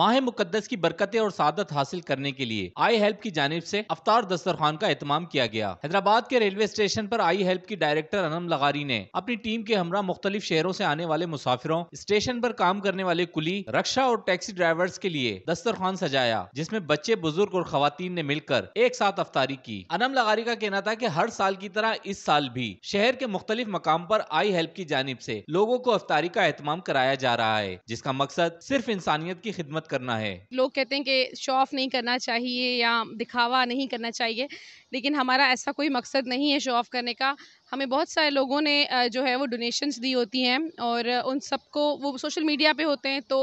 माह मुकदस की बरकतें और सादत हासिल करने के लिए आई हेल्प की जानब ऐसी अफ्तार दस्तरखान का एहतमाम किया गया हैदराबाद के रेलवे स्टेशन आरोप आई हेल्प की डायरेक्टर अनम लगारी ने अपनी टीम के हमरा मुख्तलिफ शहरों ऐसी आने वाले मुसाफिरों स्टेशन आरोप काम करने वाले कुली रक्षा और टैक्सी ड्राइवर्स के लिए दस्तरखान सजाया जिसमे बच्चे बुजुर्ग और खातन ने मिलकर एक साथ अफ्तारी की अनम लगारी का कहना था की हर साल की तरह इस साल भी शहर के मुख्तलिफ मकाम आरोप आई हेल्प की जानब ऐसी लोगों को अफ्तारी का एहतमाम कराया जा रहा है जिसका मकसद सिर्फ इंसानियत की खिदमत मत करना है लोग कहते हैं कि शो ऑफ नहीं करना चाहिए या दिखावा नहीं करना चाहिए लेकिन हमारा ऐसा कोई मकसद नहीं है शो ऑफ करने का हमें बहुत सारे लोगों ने जो है वो डोनेशंस दी होती हैं और उन सबको वो सोशल मीडिया पे होते हैं तो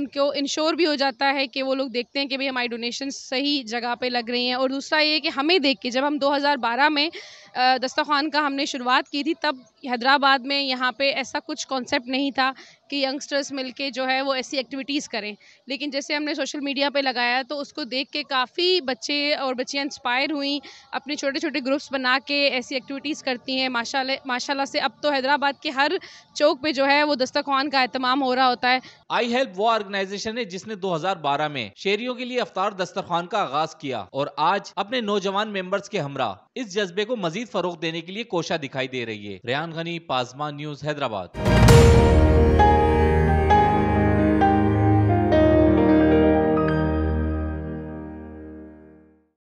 उनको इंश्योर भी हो जाता है कि वो लोग देखते हैं कि भाई हमारी डोनेशंस सही जगह पे लग रही हैं और दूसरा ये कि हमें देख के जब हम 2012 में दस्तखान का हमने शुरुआत की थी तब हैदराबाद में यहाँ पे ऐसा कुछ कॉन्सेप्ट नहीं था कि यंगस्टर्स मिलके जो है वो ऐसी एक्टिविटीज़ करें लेकिन जैसे हमने सोशल मीडिया पे लगाया तो उसको देख के काफ़ी बच्चे और बच्चियाँ इंस्पायर हुई अपने छोटे छोटे ग्रुप्स बना के ऐसी एक्टिविटीज़ करती हैं माशा माशा से अब तो हैदराबाद के हर चौक पर जो है वो दस्तखान का अहतमाम हो रहा होता है आई हेल्प वो ऑर्गेनाइजेशन है जिसने दो में शेरियों के लिए अफ्तार दस्तरखान का आगाज किया और आज अपने नौजवान मेंबर्स के हमरा इस जज्बे को मजीद फरोख देने के लिए कोशा दिखाई दे रही है रेहान गनी पाजमा न्यूज हैदराबाद